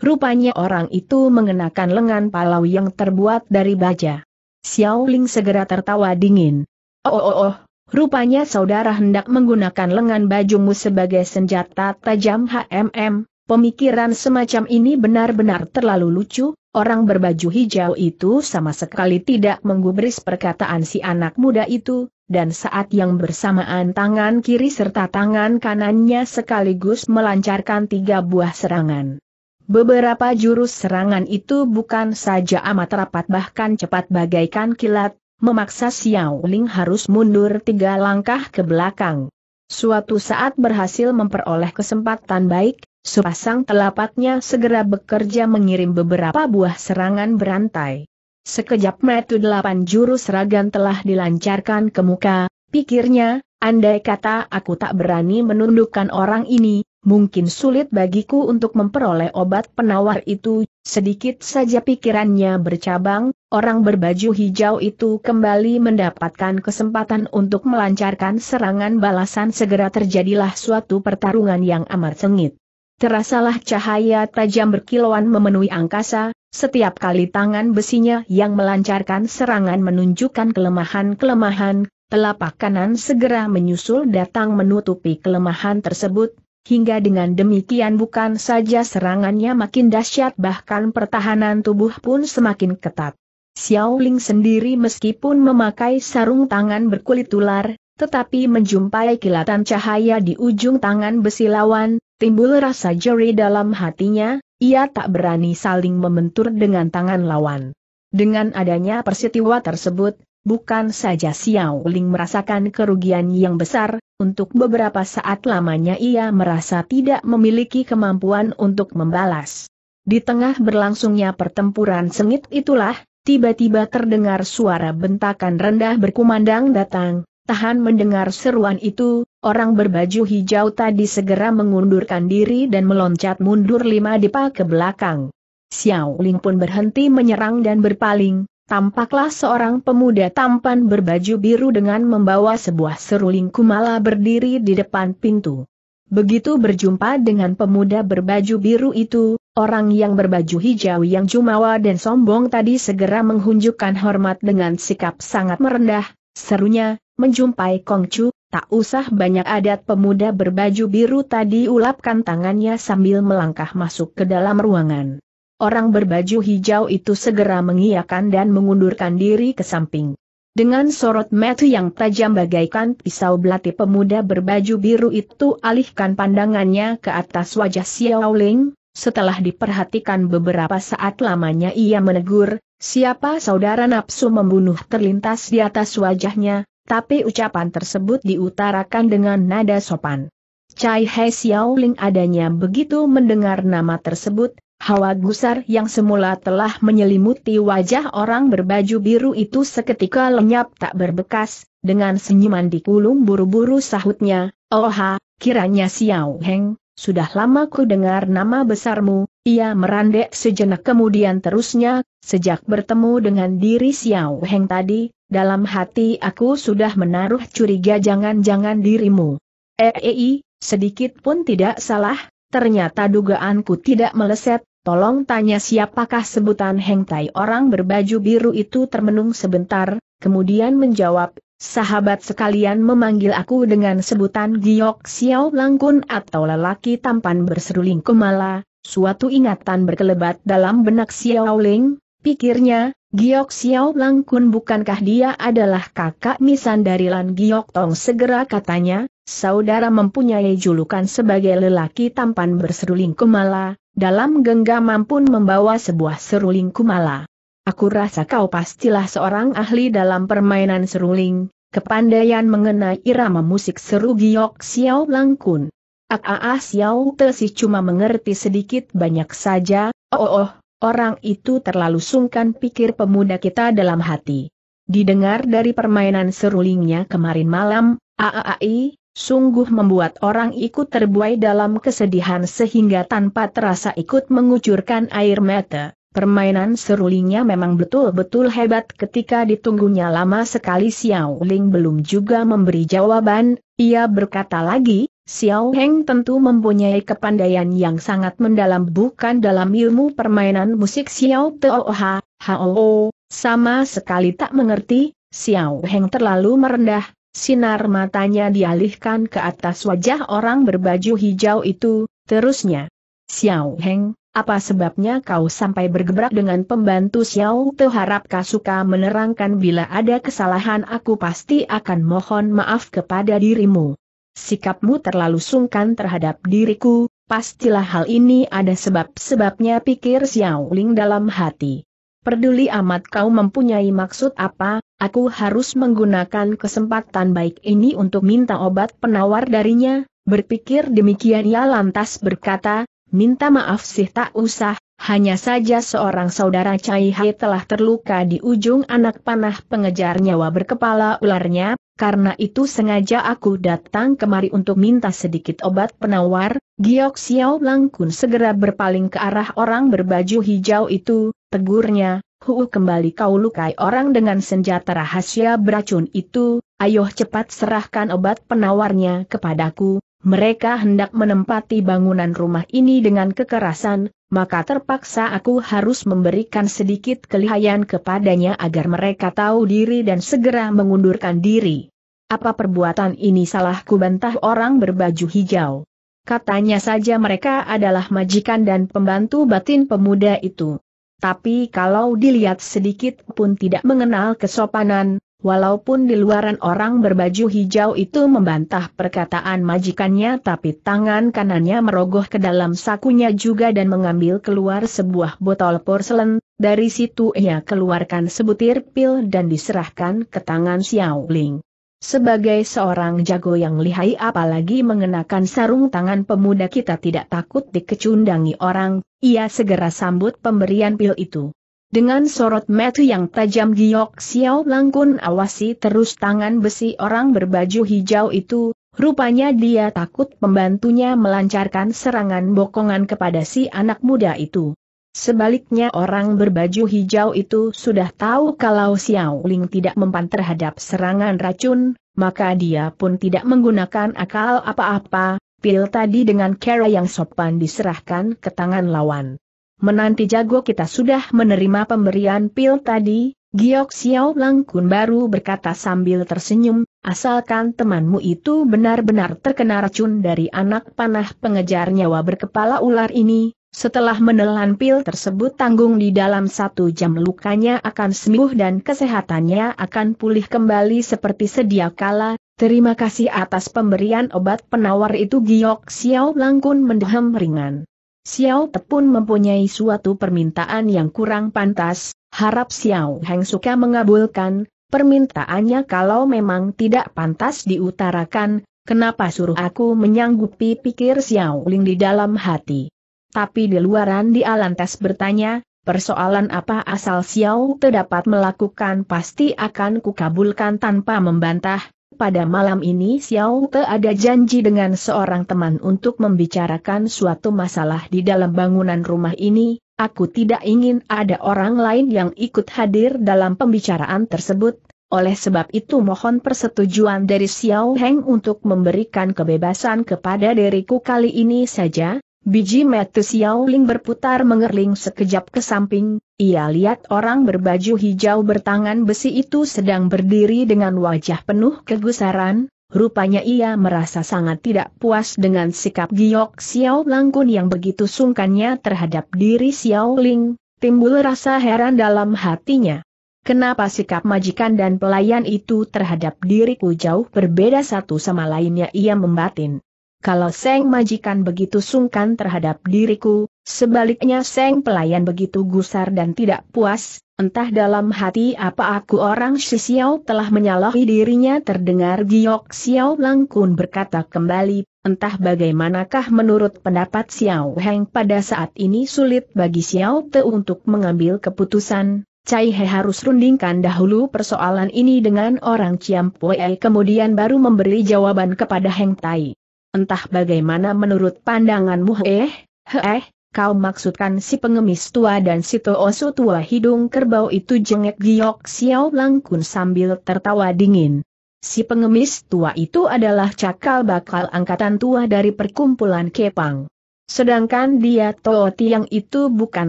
Rupanya orang itu mengenakan lengan palau yang terbuat dari baja. Xiao Ling segera tertawa dingin. Oh oh oh, oh. Rupanya saudara hendak menggunakan lengan bajumu sebagai senjata tajam HMM, pemikiran semacam ini benar-benar terlalu lucu, orang berbaju hijau itu sama sekali tidak menggubris perkataan si anak muda itu, dan saat yang bersamaan tangan kiri serta tangan kanannya sekaligus melancarkan tiga buah serangan. Beberapa jurus serangan itu bukan saja amat rapat bahkan cepat bagaikan kilat, memaksa Xiao Ling harus mundur tiga langkah ke belakang. Suatu saat berhasil memperoleh kesempatan baik, sepasang telapaknya segera bekerja mengirim beberapa buah serangan berantai. Sekejap metu delapan jurus seragam telah dilancarkan ke muka, pikirnya, andai kata aku tak berani menundukkan orang ini, mungkin sulit bagiku untuk memperoleh obat penawar itu, sedikit saja pikirannya bercabang, orang berbaju hijau itu kembali mendapatkan kesempatan untuk melancarkan serangan balasan segera terjadilah suatu pertarungan yang amat sengit. Terasalah cahaya tajam berkilauan memenuhi angkasa, setiap kali tangan besinya yang melancarkan serangan menunjukkan kelemahan-kelemahan, telapak kanan segera menyusul datang menutupi kelemahan tersebut, Hingga dengan demikian bukan saja serangannya makin dahsyat bahkan pertahanan tubuh pun semakin ketat. Xiaoling sendiri meskipun memakai sarung tangan berkulit ular, tetapi menjumpai kilatan cahaya di ujung tangan besi lawan, timbul rasa jeri dalam hatinya, ia tak berani saling membentur dengan tangan lawan. Dengan adanya persetiwa tersebut, bukan saja Xiao Ling merasakan kerugian yang besar, untuk beberapa saat lamanya ia merasa tidak memiliki kemampuan untuk membalas. Di tengah berlangsungnya pertempuran sengit itulah, tiba-tiba terdengar suara bentakan rendah berkumandang datang, tahan mendengar seruan itu, orang berbaju hijau tadi segera mengundurkan diri dan meloncat mundur lima depa ke belakang. Xiao Ling pun berhenti menyerang dan berpaling, tampaklah seorang pemuda tampan berbaju biru dengan membawa sebuah seruling kumala berdiri di depan pintu. Begitu berjumpa dengan pemuda berbaju biru itu, Orang yang berbaju hijau yang jumawa dan sombong tadi segera menghunjukkan hormat dengan sikap sangat merendah, serunya, menjumpai Kongcu, tak usah banyak adat pemuda berbaju biru tadi ulapkan tangannya sambil melangkah masuk ke dalam ruangan. Orang berbaju hijau itu segera mengiyakan dan mengundurkan diri ke samping. Dengan sorot mata yang tajam bagaikan pisau belati pemuda berbaju biru itu alihkan pandangannya ke atas wajah Xiao Ling, setelah diperhatikan beberapa saat lamanya ia menegur, siapa saudara nafsu membunuh terlintas di atas wajahnya, tapi ucapan tersebut diutarakan dengan nada sopan. Cai He Ling adanya begitu mendengar nama tersebut, hawa gusar yang semula telah menyelimuti wajah orang berbaju biru itu seketika lenyap tak berbekas, dengan senyuman dikulung buru-buru sahutnya, Oha, kiranya Xiao Heng, sudah lama ku dengar nama besarmu, ia merandek sejenak kemudian terusnya, sejak bertemu dengan diri Xiao Heng tadi, dalam hati aku sudah menaruh curiga jangan-jangan dirimu. Ei, eh, eh, sedikit pun tidak salah, ternyata dugaanku tidak meleset, tolong tanya siapakah sebutan Heng Tai orang berbaju biru itu termenung sebentar, kemudian menjawab, sahabat sekalian memanggil aku dengan sebutan Giok Xiao Langkun atau lelaki tampan berseruling kemala, suatu ingatan berkelebat dalam benak Xiao Ling, pikirnya, Giok Xiao Langkun bukankah dia adalah kakak misan dari Lan Giok Tong segera katanya, saudara mempunyai julukan sebagai lelaki tampan berseruling kemala, dalam genggaman pun membawa sebuah seruling kumala. Aku rasa kau pastilah seorang ahli dalam permainan seruling, Kepandaian mengenai irama musik seru Giok Xiao Langkun. Aa ah, ah, ah, Xiao si cuma mengerti sedikit banyak saja, oh, oh oh, orang itu terlalu sungkan pikir pemuda kita dalam hati. Didengar dari permainan serulingnya kemarin malam, AAI, sungguh membuat orang ikut terbuai dalam kesedihan sehingga tanpa terasa ikut mengucurkan air mata. Permainan serulingnya memang betul-betul hebat ketika ditunggunya lama sekali Xiao Ling belum juga memberi jawaban, ia berkata lagi, Xiao Heng tentu mempunyai kepandaian yang sangat mendalam bukan dalam ilmu permainan musik Xiao Teo Ha, Hao, sama sekali tak mengerti, Xiao Heng terlalu merendah, sinar matanya dialihkan ke atas wajah orang berbaju hijau itu, terusnya. Xiao Heng, apa sebabnya kau sampai bergebrak dengan pembantu Xiao Te harap kau suka menerangkan bila ada kesalahan aku pasti akan mohon maaf kepada dirimu. Sikapmu terlalu sungkan terhadap diriku, pastilah hal ini ada sebab-sebabnya pikir Xiao Ling dalam hati. Peduli amat kau mempunyai maksud apa, aku harus menggunakan kesempatan baik ini untuk minta obat penawar darinya, berpikir demikian ia lantas berkata, Minta maaf sih tak usah, hanya saja seorang saudara Cai Hai telah terluka di ujung anak panah pengejar nyawa berkepala ularnya, karena itu sengaja aku datang kemari untuk minta sedikit obat penawar, Giok Xiao Langkun segera berpaling ke arah orang berbaju hijau itu, tegurnya, Huu kembali kau lukai orang dengan senjata rahasia beracun itu, ayo cepat serahkan obat penawarnya kepadaku, mereka hendak menempati bangunan rumah ini dengan kekerasan, maka terpaksa aku harus memberikan sedikit kelihayan kepadanya agar mereka tahu diri dan segera mengundurkan diri. Apa perbuatan ini salahku bantah orang berbaju hijau. Katanya saja mereka adalah majikan dan pembantu batin pemuda itu. Tapi kalau dilihat sedikit pun tidak mengenal kesopanan, Walaupun di luaran orang berbaju hijau itu membantah perkataan majikannya tapi tangan kanannya merogoh ke dalam sakunya juga dan mengambil keluar sebuah botol porselen, dari situ ia keluarkan sebutir pil dan diserahkan ke tangan Xiao Ling. Sebagai seorang jago yang lihai apalagi mengenakan sarung tangan pemuda kita tidak takut dikecundangi orang, ia segera sambut pemberian pil itu. Dengan sorot metu yang tajam Giok Xiao Langkun awasi terus tangan besi orang berbaju hijau itu, rupanya dia takut pembantunya melancarkan serangan bokongan kepada si anak muda itu. Sebaliknya orang berbaju hijau itu sudah tahu kalau Xiao Ling tidak mempan terhadap serangan racun, maka dia pun tidak menggunakan akal apa-apa, pil tadi dengan cara yang sopan diserahkan ke tangan lawan. Menanti jago kita sudah menerima pemberian pil tadi, Giok Xiao Langkun baru berkata sambil tersenyum, asalkan temanmu itu benar-benar terkena racun dari anak panah pengejar nyawa berkepala ular ini, setelah menelan pil tersebut tanggung di dalam satu jam lukanya akan sembuh dan kesehatannya akan pulih kembali seperti sedia kala, terima kasih atas pemberian obat penawar itu Giok Xiao Langkun mendehem ringan. Xiao Te pun mempunyai suatu permintaan yang kurang pantas, harap Xiao Heng suka mengabulkan, permintaannya kalau memang tidak pantas diutarakan, kenapa suruh aku menyanggupi pikir Xiao Ling di dalam hati. Tapi di luaran di lantas bertanya, persoalan apa asal Xiao Te dapat melakukan pasti akan kukabulkan tanpa membantah, pada malam ini Xiao Te ada janji dengan seorang teman untuk membicarakan suatu masalah di dalam bangunan rumah ini, aku tidak ingin ada orang lain yang ikut hadir dalam pembicaraan tersebut, oleh sebab itu mohon persetujuan dari Xiao Heng untuk memberikan kebebasan kepada diriku kali ini saja, Biji mata Xiaoling berputar mengerling sekejap ke samping, ia lihat orang berbaju hijau bertangan besi itu sedang berdiri dengan wajah penuh kegusaran, rupanya ia merasa sangat tidak puas dengan sikap Giok Xiao Langkun yang begitu sungkannya terhadap diri Xiaoling, timbul rasa heran dalam hatinya. Kenapa sikap majikan dan pelayan itu terhadap diriku jauh berbeda satu sama lainnya ia membatin. Kalau Seng majikan begitu sungkan terhadap diriku, sebaliknya Seng pelayan begitu gusar dan tidak puas, entah dalam hati apa aku orang Xiao telah menyalahi dirinya terdengar Giok Xiao Langkun berkata kembali, entah bagaimanakah menurut pendapat Xiao Heng pada saat ini sulit bagi Xiao Te untuk mengambil keputusan, Cai He harus rundingkan dahulu persoalan ini dengan orang Ciampue kemudian baru memberi jawaban kepada Heng Tai. Entah bagaimana menurut pandanganmu eh, eh, kau maksudkan si pengemis tua dan si toosu tua hidung kerbau itu jengek giok Xiao Langkun sambil tertawa dingin. Si pengemis tua itu adalah cakal bakal angkatan tua dari perkumpulan Kepang. Sedangkan dia Toh Tiang itu bukan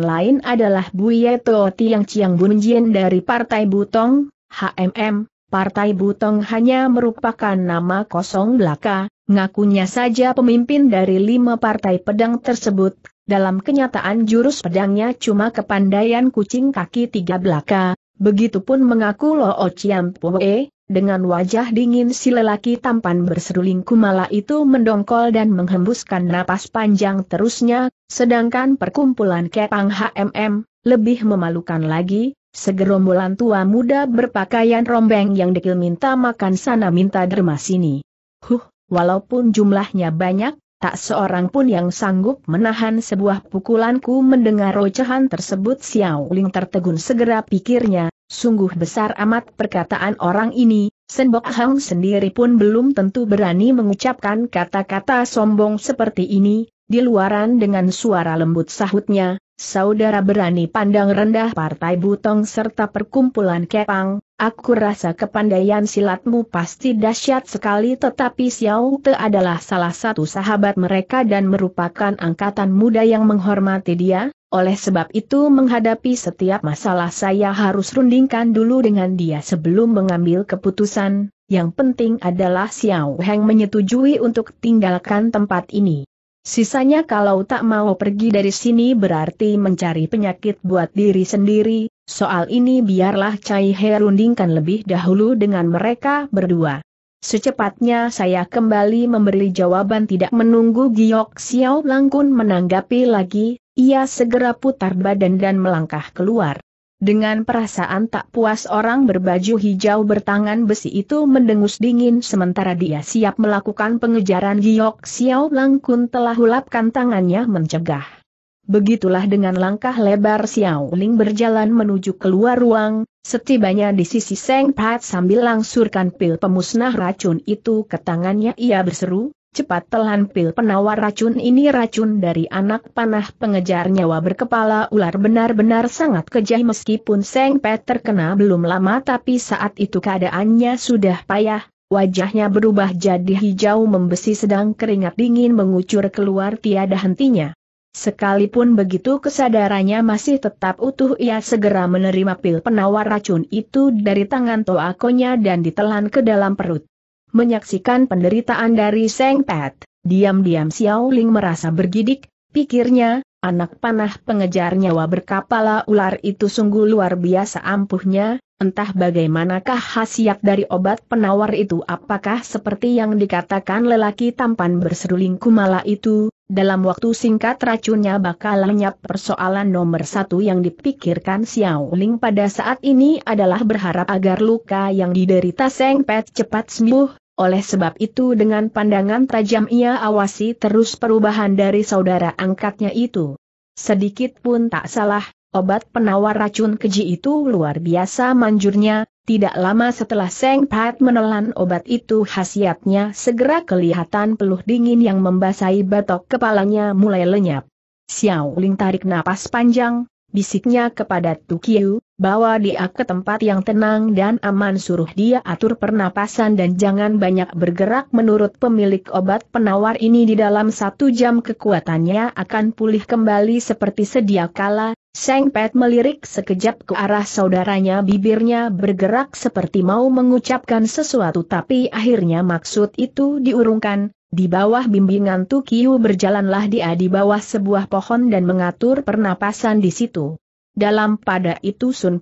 lain adalah Buye Toh Tiang Chiang Bunjin dari Partai Butong, HMM, Partai Butong hanya merupakan nama kosong belaka, Ngakunya saja pemimpin dari lima partai pedang tersebut, dalam kenyataan jurus pedangnya cuma kepandaian kucing kaki tiga belaka, begitupun mengaku Loo Chiam Pue, dengan wajah dingin si lelaki tampan berseruling kumala itu mendongkol dan menghembuskan napas panjang terusnya, sedangkan perkumpulan Kepang HMM, lebih memalukan lagi, segerombolan tua muda berpakaian rombeng yang dekil minta makan sana minta derma sini. Huh, Walaupun jumlahnya banyak, tak seorang pun yang sanggup menahan sebuah pukulanku mendengar rocehan tersebut Xiao Ling tertegun segera pikirnya, sungguh besar amat perkataan orang ini, Senbok Hang sendiri pun belum tentu berani mengucapkan kata-kata sombong seperti ini, di luaran dengan suara lembut sahutnya, saudara berani pandang rendah partai butong serta perkumpulan kepang, Aku rasa kepandaian silatmu pasti dahsyat sekali tetapi Xiao Te adalah salah satu sahabat mereka dan merupakan angkatan muda yang menghormati dia, oleh sebab itu menghadapi setiap masalah saya harus rundingkan dulu dengan dia sebelum mengambil keputusan, yang penting adalah Xiao Heng menyetujui untuk tinggalkan tempat ini. Sisanya kalau tak mau pergi dari sini berarti mencari penyakit buat diri sendiri, Soal ini biarlah Cai He rundingkan lebih dahulu dengan mereka berdua. Secepatnya saya kembali memberi jawaban tidak menunggu Giok Xiao Langkun menanggapi lagi, ia segera putar badan dan melangkah keluar. Dengan perasaan tak puas orang berbaju hijau bertangan besi itu mendengus dingin sementara dia siap melakukan pengejaran Giok Xiao Langkun telah hulapkan tangannya mencegah. Begitulah dengan langkah lebar Xiao Ling berjalan menuju keluar ruang, setibanya di sisi Seng Pat sambil langsurkan pil pemusnah racun itu ke tangannya ia berseru, cepat telan pil penawar racun ini racun dari anak panah pengejar nyawa berkepala ular benar-benar sangat kejah meskipun Seng Pat terkena belum lama tapi saat itu keadaannya sudah payah, wajahnya berubah jadi hijau membesi sedang keringat dingin mengucur keluar tiada hentinya. Sekalipun begitu kesadarannya masih tetap utuh ia segera menerima pil penawar racun itu dari tangan toakonya dan ditelan ke dalam perut. Menyaksikan penderitaan dari Seng Pet, diam-diam Xiao Ling merasa bergidik, pikirnya, anak panah pengejar nyawa berkapala ular itu sungguh luar biasa ampuhnya, entah bagaimanakah khasiat dari obat penawar itu apakah seperti yang dikatakan lelaki tampan berseruling kumala itu, dalam waktu singkat racunnya bakal lenyap persoalan nomor satu yang dipikirkan Xiao Ling pada saat ini adalah berharap agar luka yang diderita Seng Pet cepat sembuh, oleh sebab itu dengan pandangan tajam ia awasi terus perubahan dari saudara angkatnya itu. Sedikit pun tak salah, obat penawar racun keji itu luar biasa manjurnya, tidak lama setelah Seng Pat menelan obat itu khasiatnya segera kelihatan peluh dingin yang membasahi batok kepalanya mulai lenyap. Xiao Ling tarik napas panjang, bisiknya kepada Tukiu, bawa dia ke tempat yang tenang dan aman suruh dia atur pernapasan dan jangan banyak bergerak menurut pemilik obat penawar ini di dalam satu jam kekuatannya akan pulih kembali seperti sedia kala, Seng Pet melirik sekejap ke arah saudaranya bibirnya bergerak seperti mau mengucapkan sesuatu tapi akhirnya maksud itu diurungkan, di bawah bimbingan Tukiu berjalanlah dia di bawah sebuah pohon dan mengatur pernapasan di situ. Dalam pada itu Sun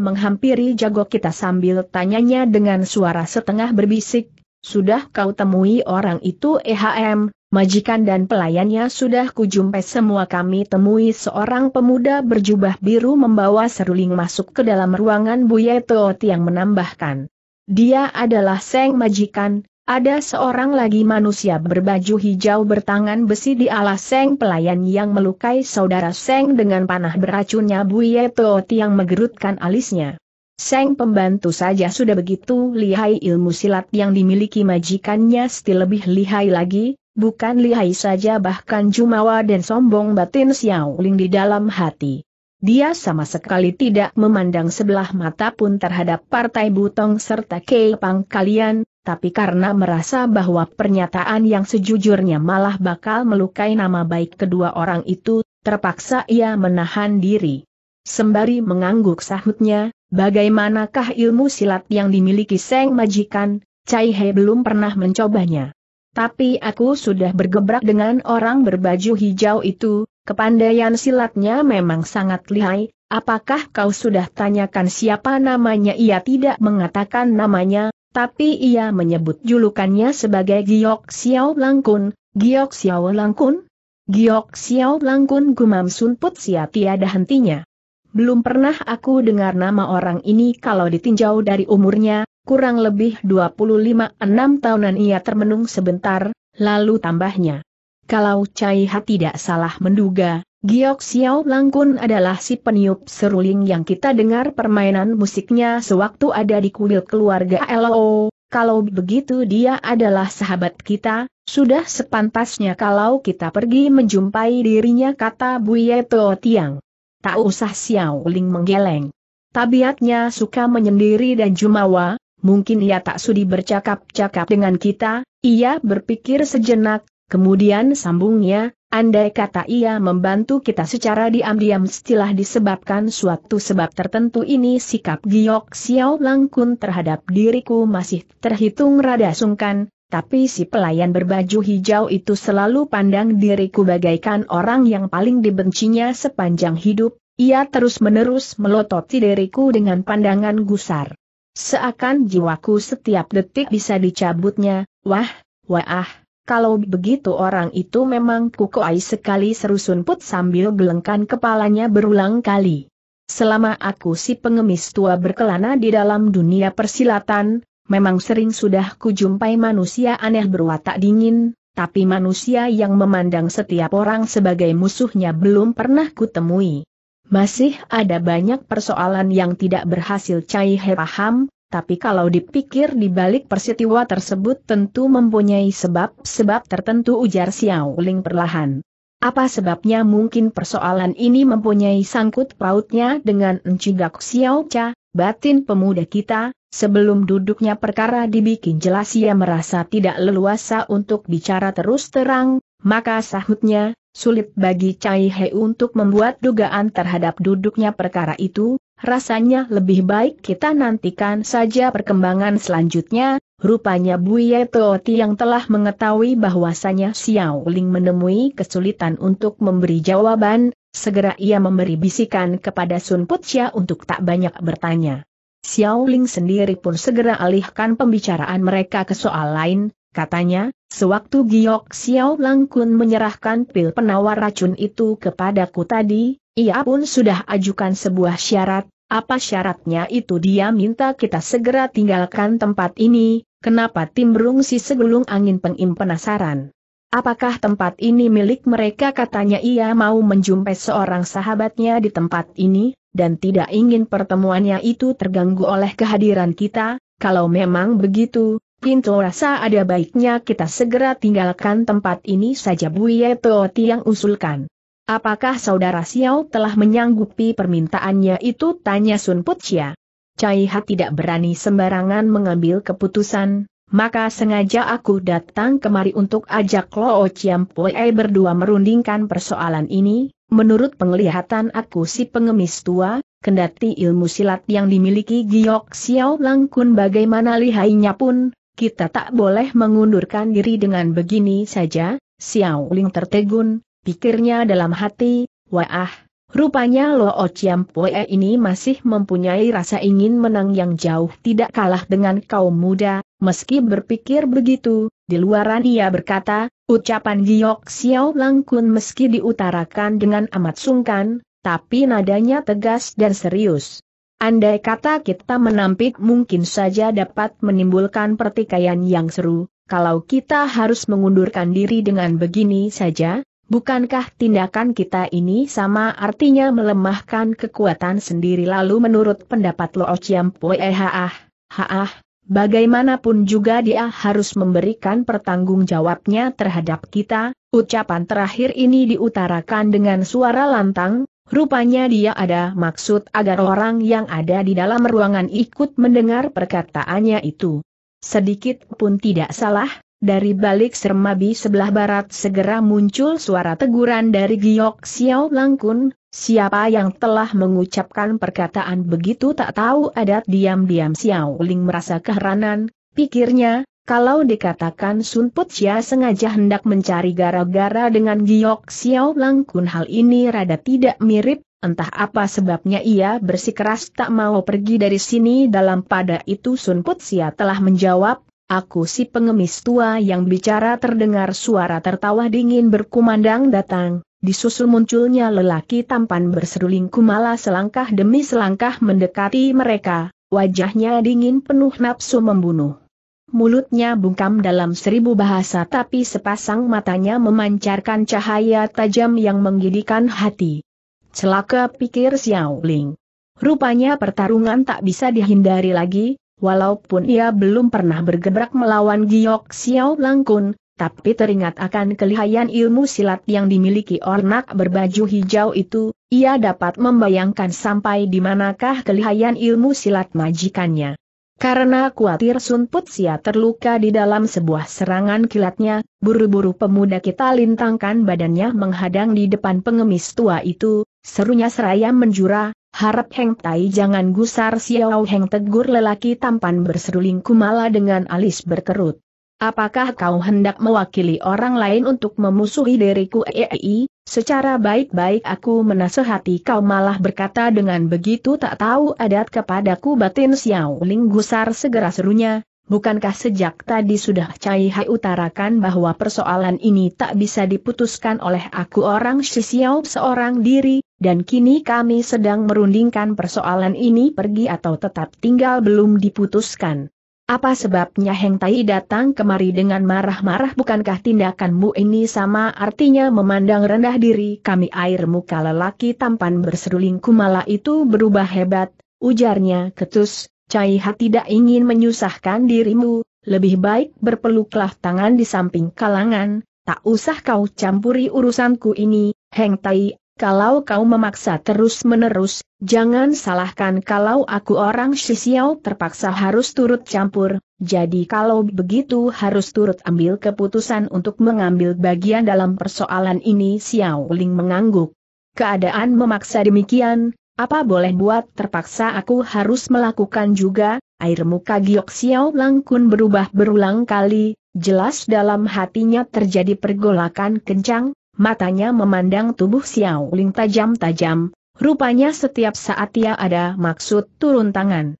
menghampiri jago kita sambil tanyanya dengan suara setengah berbisik, sudah kau temui orang itu EHM, majikan dan pelayannya sudah kujumpai semua kami temui seorang pemuda berjubah biru membawa seruling masuk ke dalam ruangan Buya Toot yang menambahkan. Dia adalah Seng Majikan, ada seorang lagi manusia berbaju hijau bertangan besi di ala Seng pelayan yang melukai saudara Seng dengan panah beracunnya Buye Tooti yang menggerutkan alisnya. Seng pembantu saja sudah begitu lihai ilmu silat yang dimiliki majikannya still lebih lihai lagi, bukan lihai saja bahkan jumawa dan sombong batin Xiao ling di dalam hati. Dia sama sekali tidak memandang sebelah mata pun terhadap partai Butong serta Kei Pang kalian, tapi karena merasa bahwa pernyataan yang sejujurnya malah bakal melukai nama baik kedua orang itu, terpaksa ia menahan diri. Sembari mengangguk sahutnya, bagaimanakah ilmu silat yang dimiliki Seng Majikan, Cai He belum pernah mencobanya. Tapi aku sudah bergebrak dengan orang berbaju hijau itu, kepandaian silatnya memang sangat lihai, apakah kau sudah tanyakan siapa namanya ia tidak mengatakan namanya, tapi ia menyebut julukannya sebagai Giok Xiao Langkun, Giok Xiao Langkun? Giok Xiao Langkun gumam sunput sia tiada hentinya. Belum pernah aku dengar nama orang ini kalau ditinjau dari umurnya, kurang lebih 25-6 tahunan ia termenung sebentar, lalu tambahnya. Kalau Cai Ha tidak salah menduga, Giok Xiao Langkun adalah si peniup seruling yang kita dengar permainan musiknya sewaktu ada di kuil keluarga LO. Kalau begitu dia adalah sahabat kita, sudah sepantasnya kalau kita pergi menjumpai dirinya kata Buye Tuo Tiang. Tak usah Xiao Ling menggeleng. Tabiatnya suka menyendiri dan jumawa, mungkin ia tak sudi bercakap-cakap dengan kita, ia berpikir sejenak, kemudian sambungnya, Andai kata ia membantu kita secara diam-diam setelah disebabkan suatu sebab tertentu ini sikap Giok Xiao Langkun terhadap diriku masih terhitung rada sungkan, tapi si pelayan berbaju hijau itu selalu pandang diriku bagaikan orang yang paling dibencinya sepanjang hidup, ia terus-menerus melototi diriku dengan pandangan gusar. Seakan jiwaku setiap detik bisa dicabutnya, wah, wah, kalau begitu orang itu memang kukoai sekali seru Sunput sambil gelengkan kepalanya berulang kali. Selama aku si pengemis tua berkelana di dalam dunia persilatan, memang sering sudah kujumpai manusia aneh berwatak dingin, tapi manusia yang memandang setiap orang sebagai musuhnya belum pernah kutemui. Masih ada banyak persoalan yang tidak berhasil Cai paham, tapi kalau dipikir di balik persetiwa tersebut tentu mempunyai sebab-sebab tertentu ujar Xiao Ling perlahan. Apa sebabnya mungkin persoalan ini mempunyai sangkut pautnya dengan Encidak Xiao Cha, batin pemuda kita, sebelum duduknya perkara dibikin jelas ia merasa tidak leluasa untuk bicara terus terang, maka sahutnya, sulit bagi Cai He untuk membuat dugaan terhadap duduknya perkara itu, Rasanya lebih baik kita nantikan saja perkembangan selanjutnya, rupanya Buye Ti yang telah mengetahui bahwasannya Xiao Ling menemui kesulitan untuk memberi jawaban, segera ia memberi bisikan kepada Sun Putia untuk tak banyak bertanya. Xiao Ling sendiri pun segera alihkan pembicaraan mereka ke soal lain, katanya, sewaktu Giok Xiao Lang Kun menyerahkan pil penawar racun itu kepadaku tadi, ia pun sudah ajukan sebuah syarat, apa syaratnya itu dia minta kita segera tinggalkan tempat ini, kenapa timbrung si segulung angin pengim penasaran. Apakah tempat ini milik mereka katanya ia mau menjumpai seorang sahabatnya di tempat ini, dan tidak ingin pertemuannya itu terganggu oleh kehadiran kita, kalau memang begitu, pintu rasa ada baiknya kita segera tinggalkan tempat ini saja Buyeto yang usulkan. Apakah saudara Xiao telah menyanggupi permintaannya itu? Tanya Sun Putia. Cai Ha tidak berani sembarangan mengambil keputusan, maka sengaja aku datang kemari untuk ajak Lo Chiam Pue berdua merundingkan persoalan ini. Menurut penglihatan aku si pengemis tua, kendati ilmu silat yang dimiliki Giok Xiao Langkun bagaimana lihainya pun, kita tak boleh mengundurkan diri dengan begini saja, Xiao Ling tertegun, pikirnya dalam hati, wah, rupanya Lo Ociam Pue ini masih mempunyai rasa ingin menang yang jauh tidak kalah dengan kaum muda, meski berpikir begitu, di luaran ia berkata, ucapan Giok Xiao Langkun meski diutarakan dengan amat sungkan, tapi nadanya tegas dan serius. Andai kata kita menampik mungkin saja dapat menimbulkan pertikaian yang seru, kalau kita harus mengundurkan diri dengan begini saja, Bukankah tindakan kita ini sama artinya melemahkan kekuatan sendiri lalu menurut pendapat Lo Ociam Pue eh, haah, haah, bagaimanapun juga dia harus memberikan pertanggung jawabnya terhadap kita, ucapan terakhir ini diutarakan dengan suara lantang, rupanya dia ada maksud agar orang yang ada di dalam ruangan ikut mendengar perkataannya itu. Sedikit pun tidak salah, dari balik Sermabi sebelah barat segera muncul suara teguran dari Giok Xiao Langkun, siapa yang telah mengucapkan perkataan begitu tak tahu adat diam-diam Xiao Ling merasa keheranan, pikirnya, kalau dikatakan Sun Put Putsia sengaja hendak mencari gara-gara dengan Giok Xiao Langkun hal ini rada tidak mirip, Entah apa sebabnya ia bersikeras tak mau pergi dari sini dalam pada itu Sun Putsia telah menjawab, aku si pengemis tua yang bicara terdengar suara tertawa dingin berkumandang datang, disusul munculnya lelaki tampan berseruling kumala selangkah demi selangkah mendekati mereka, wajahnya dingin penuh nafsu membunuh. Mulutnya bungkam dalam seribu bahasa tapi sepasang matanya memancarkan cahaya tajam yang menggidikan hati. Celaka pikir Xiao Ling. Rupanya pertarungan tak bisa dihindari lagi, Walaupun ia belum pernah bergerak melawan Giok Xiao Langkun, tapi teringat akan kelihayan ilmu silat yang dimiliki ornak berbaju hijau itu, ia dapat membayangkan sampai di manakah kelihayan ilmu silat majikannya. Karena khawatir Sun Putsia terluka di dalam sebuah serangan kilatnya, buru-buru pemuda kita lintangkan badannya menghadang di depan pengemis tua itu, serunya seraya menjura, Harap Heng Tai jangan gusar Xiao Heng tegur lelaki tampan berseruling kumala dengan alis berkerut. Apakah kau hendak mewakili orang lain untuk memusuhi diriku EEI? Secara baik-baik aku menasehati kau malah berkata dengan begitu tak tahu adat kepadaku batin Xiao Ling gusar segera serunya, Bukankah sejak tadi sudah Cai Hai utarakan bahwa persoalan ini tak bisa diputuskan oleh aku orang Shisiao seorang diri, dan kini kami sedang merundingkan persoalan ini pergi atau tetap tinggal belum diputuskan. Apa sebabnya Heng Tai datang kemari dengan marah-marah bukankah tindakanmu ini sama artinya memandang rendah diri kami air muka lelaki tampan berseruling kumala itu berubah hebat, ujarnya ketus, Cai Ha tidak ingin menyusahkan dirimu, lebih baik berpeluklah tangan di samping kalangan, tak usah kau campuri urusanku ini, Heng Tai, kalau kau memaksa terus-menerus, jangan salahkan kalau aku orang Shisiao terpaksa harus turut campur, jadi kalau begitu harus turut ambil keputusan untuk mengambil bagian dalam persoalan ini Xiao Ling mengangguk. Keadaan memaksa demikian, apa boleh buat terpaksa aku harus melakukan juga, air muka Giok Xiao Langkun berubah berulang kali, jelas dalam hatinya terjadi pergolakan kencang, matanya memandang tubuh Xiao Ling tajam-tajam, rupanya setiap saat ia ada maksud turun tangan.